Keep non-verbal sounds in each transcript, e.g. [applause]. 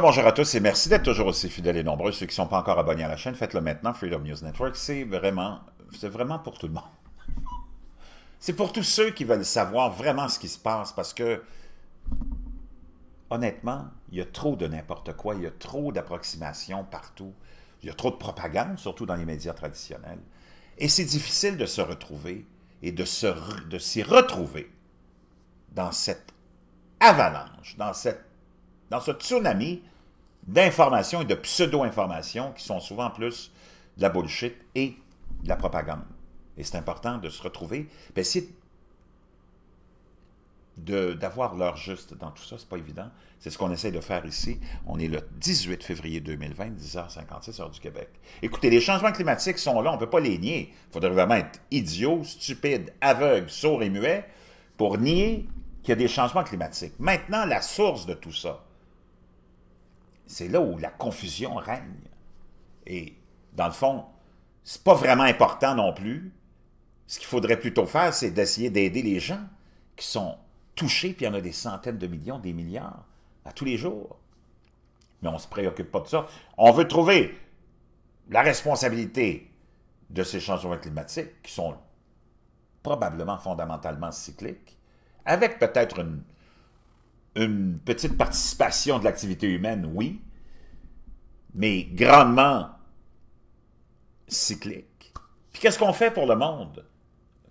Bonjour à tous et merci d'être toujours aussi fidèles et nombreux. Ceux qui ne sont pas encore abonnés à la chaîne, faites-le maintenant. Freedom News Network, c'est vraiment, c'est vraiment pour tout le monde. [laughs] C'est pour tous ceux qui veulent savoir vraiment ce qui se passe parce que, honnêtement, il y a trop de n'importe quoi, il y a trop d'approximations partout, il y a trop de propagande, surtout dans les médias traditionnels. Et c'est difficile de se retrouver et de s'y retrouver dans cette avalanche, dans cette dans ce tsunami d'informations et de pseudo-informations qui sont souvent plus de la bullshit et de la propagande. Et c'est important de se retrouver, ben, d'avoir l'heure juste dans tout ça, c'est pas évident. C'est ce qu'on essaie de faire ici. On est le 18 février 2020, 10h56 heure du Québec. Écoutez, les changements climatiques sont là, on ne peut pas les nier. Il faudrait vraiment être idiot, stupide, aveugle, sourd et muet pour nier qu'il y a des changements climatiques. Maintenant, la source de tout ça, c'est là où la confusion règne. Et dans le fond, c'est pas vraiment important non plus. Ce qu'il faudrait plutôt faire, c'est d'essayer d'aider les gens qui sont touchés, puis il y en a des centaines de millions, des milliards, à tous les jours. Mais on ne se préoccupe pas de ça. On veut trouver la responsabilité de ces changements climatiques qui sont probablement fondamentalement cycliques, avec peut-être une une petite participation de l'activité humaine, oui, mais grandement cyclique. Puis qu'est-ce qu'on fait pour le monde?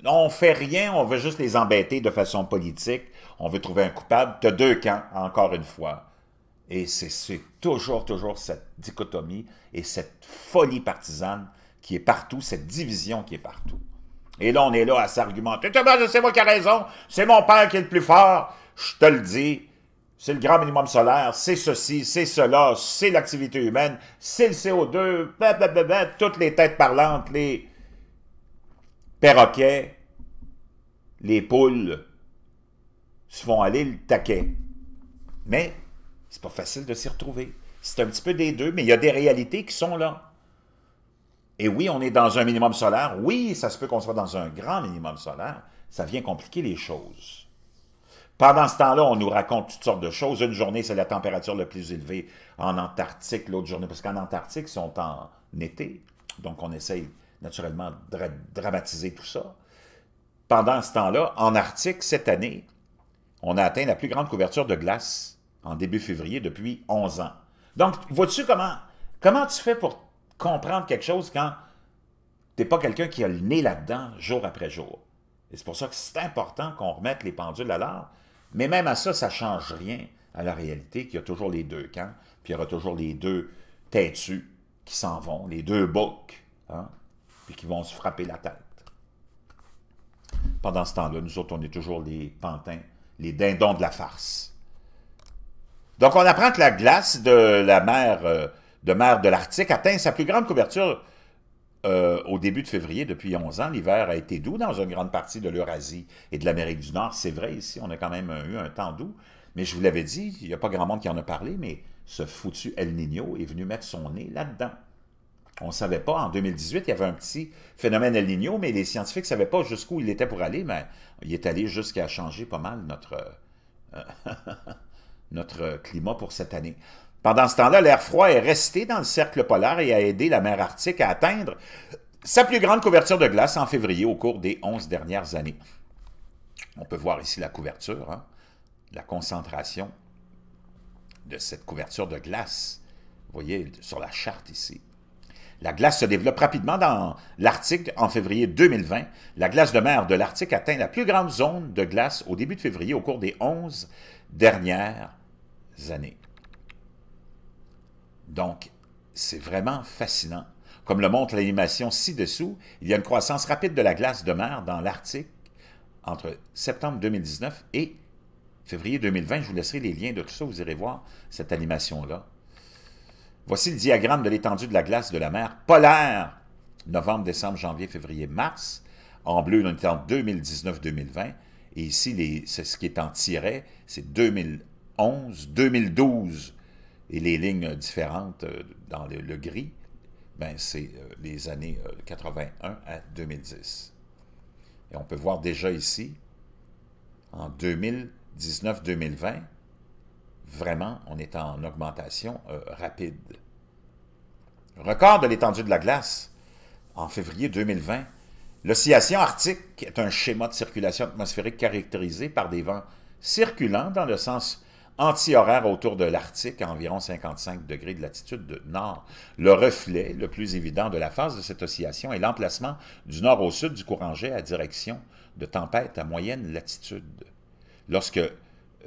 On fait rien, on veut juste les embêter de façon politique, on veut trouver un coupable. Tu as deux camps, encore une fois. Et c'est toujours, toujours cette dichotomie et cette folie partisane qui est partout, cette division qui est partout. Et là, on est là à s'argumenter. C'est moi qui ai raison, c'est mon père qui est le plus fort. Je te le dis, c'est le grand minimum solaire, c'est ceci, c'est cela, c'est l'activité humaine, c'est le CO2, toutes les têtes parlantes, les perroquets, les poules se font aller le taquet. Mais c'est pas facile de s'y retrouver. C'est un petit peu des deux, mais il y a des réalités qui sont là. Et oui, on est dans un minimum solaire. Oui, ça se peut qu'on soit dans un grand minimum solaire. Ça vient compliquer les choses. Pendant ce temps-là, on nous raconte toutes sortes de choses. Une journée, c'est la température la plus élevée en Antarctique, l'autre journée, parce qu'en Antarctique, ils sont en été. Donc, on essaye naturellement de dramatiser tout ça. Pendant ce temps-là, en Arctique, cette année, on a atteint la plus grande couverture de glace en début février depuis 11 ans. Donc, vois-tu comment, comment tu fais pour comprendre quelque chose quand tu n'es pas quelqu'un qui a le nez là-dedans jour après jour? Et c'est pour ça que c'est important qu'on remette les pendules à l'heure. Mais même à ça, ça ne change rien à la réalité qu'il y a toujours les deux camps, puis il y aura toujours les deux têtus qui s'en vont, les deux boucs, hein, puis qui vont se frapper la tête. Pendant ce temps-là, nous autres, on est toujours les pantins, les dindons de la farce. Donc, on apprend que la glace de la mer, euh, de, mer de l'Arctique atteint sa plus grande couverture euh, au début de février, depuis 11 ans, l'hiver a été doux dans une grande partie de l'Eurasie et de l'Amérique du Nord. C'est vrai, ici, on a quand même eu un temps doux. Mais je vous l'avais dit, il n'y a pas grand monde qui en a parlé, mais ce foutu El Niño est venu mettre son nez là-dedans. On ne savait pas. En 2018, il y avait un petit phénomène El Niño, mais les scientifiques ne savaient pas jusqu'où il était pour aller, mais il est allé jusqu'à changer pas mal notre, euh, [laughs] notre climat pour cette année. Pendant ce temps-là, l'air froid est resté dans le cercle polaire et a aidé la mer Arctique à atteindre sa plus grande couverture de glace en février au cours des 11 dernières années. On peut voir ici la couverture, hein. la concentration de cette couverture de glace. Vous voyez sur la charte ici. La glace se développe rapidement dans l'Arctique en février 2020. La glace de mer de l'Arctique atteint la plus grande zone de glace au début de février au cours des 11 dernières années. Donc, c'est vraiment fascinant. Comme le montre l'animation ci-dessous, il y a une croissance rapide de la glace de mer dans l'Arctique entre septembre 2019 et février 2020. Je vous laisserai les liens de tout ça, vous irez voir cette animation-là. Voici le diagramme de l'étendue de la glace de la mer polaire, novembre, décembre, janvier, février, mars. En bleu, on est en 2019-2020. Et ici, les, ce qui est en tiret, c'est 2011-2012 et les lignes différentes euh, dans le, gris, ben c'est euh, les années 81 euh, à 2010. Et on peut voir déjà ici, en 2019-2020, vraiment, on est en augmentation rapide. Record de l'étendue de la glace en février 2020. L'oscillation arctique est un schéma de circulation atmosphérique caractérisé par des vents circulants dans le sens anti-horaire autour de l'Arctique, à environ 55 degrés de latitude de nord. Le reflet le plus évident de la phase de cette oscillation est l'emplacement du nord au sud du courant jet à direction de tempête à moyenne latitude. Lorsque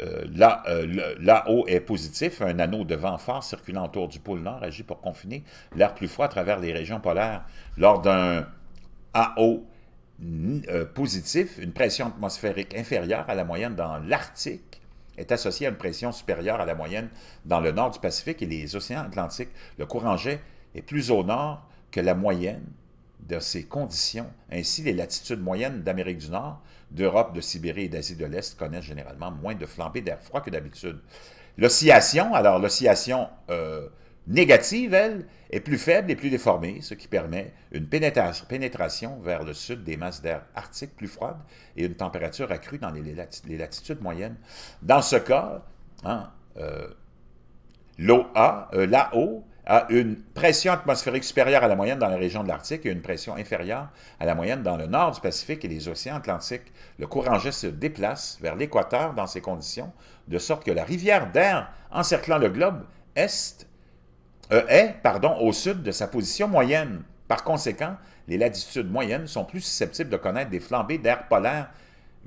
euh, l'AO euh, est positif, un anneau de vent fort circulant autour du pôle Nord agit pour confiner l'air plus froid à travers les régions polaires. Lors d'un AO euh, positif, une pression atmosphérique inférieure à la moyenne dans l'Arctique est associé à une pression supérieure à la moyenne dans le nord du Pacifique et les océans Atlantiques. Le courant jet est plus au nord que la moyenne de ces conditions. Ainsi, les latitudes moyennes d'Amérique du Nord, d'Europe, de Sibérie et d'Asie de l'Est connaissent généralement moins de flambées d'air froid que d'habitude. L'oscillation, alors l'oscillation euh, négative, elle, est plus faible et plus déformée, ce qui permet une pénétration vers le sud des masses d'air arctique plus froides et une température accrue dans les, latitudes moyennes. Dans ce cas, hein, euh, l'eau A, euh, a une pression atmosphérique supérieure à la moyenne dans la région de l'Arctique et une pression inférieure à la moyenne dans le nord du Pacifique et les océans Atlantiques. Le courant jet se déplace vers l'équateur dans ces conditions, de sorte que la rivière d'air encerclant le globe est euh, est pardon, au sud de sa position moyenne. Par conséquent, les latitudes moyennes sont plus susceptibles de connaître des flambées d'air polaire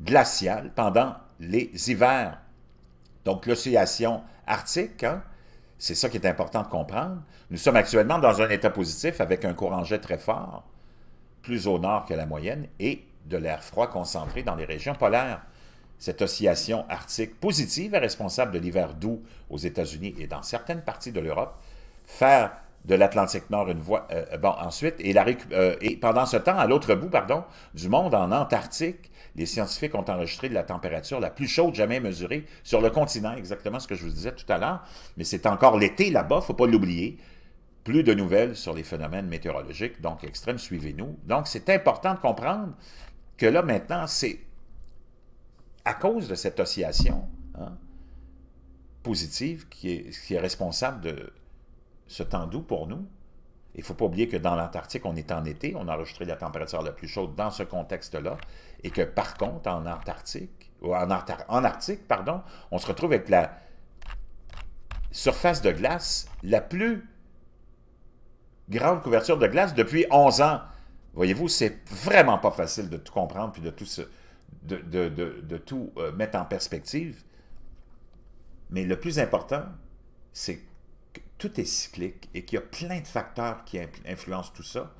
glacial pendant les hivers. Donc l'oscillation arctique, hein, c'est ça qui est important de comprendre. Nous sommes actuellement dans un état positif avec un courant jet très fort, plus au nord que la moyenne, et de l'air froid concentré dans les régions polaires. Cette oscillation arctique positive est responsable de l'hiver doux aux États-Unis et dans certaines parties de l'Europe, faire de l'Atlantique Nord une voie. Euh, euh, bon, ensuite, et, la euh, et pendant ce temps, à l'autre bout, pardon, du monde, en Antarctique, les scientifiques ont enregistré de la température la plus chaude jamais mesurée sur le continent, exactement ce que je vous disais tout à l'heure. Mais c'est encore l'été là-bas, faut pas l'oublier. Plus de nouvelles sur les phénomènes météorologiques, donc extrêmes, suivez-nous. Donc, c'est important de comprendre que là, maintenant, c'est à cause de cette oscillation hein, positive qui est, qui est responsable de, ce temps doux pour nous. Il ne faut pas oublier que dans l'Antarctique, on est en été, on a enregistré la température la plus chaude dans ce contexte-là, et que par contre, en Antarctique, ou en, en Arctique, pardon, on se retrouve avec la surface de glace la plus grande couverture de glace depuis 11 ans. Voyez-vous, c'est vraiment pas facile de tout comprendre puis de tout, de, tout euh, mettre en perspective. Mais le plus important, c'est tout est cyclique et qu'il y a plein de facteurs qui influencent tout ça,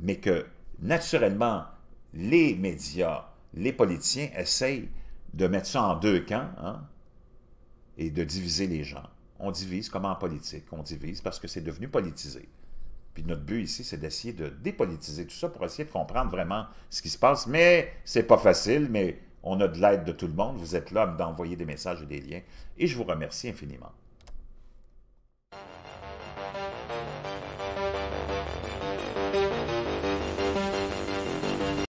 mais que naturellement, les médias, les politiciens essayent de mettre ça en deux camps hein, et de diviser les gens. On divise comme en politique, on divise parce que c'est devenu politisé. Puis notre but ici, c'est d'essayer de dépolitiser tout ça pour essayer de comprendre vraiment ce qui se passe. Mais c'est pas facile, mais on a de l'aide de tout le monde. Vous êtes là d'envoyer des messages et des liens. Et je vous remercie infiniment.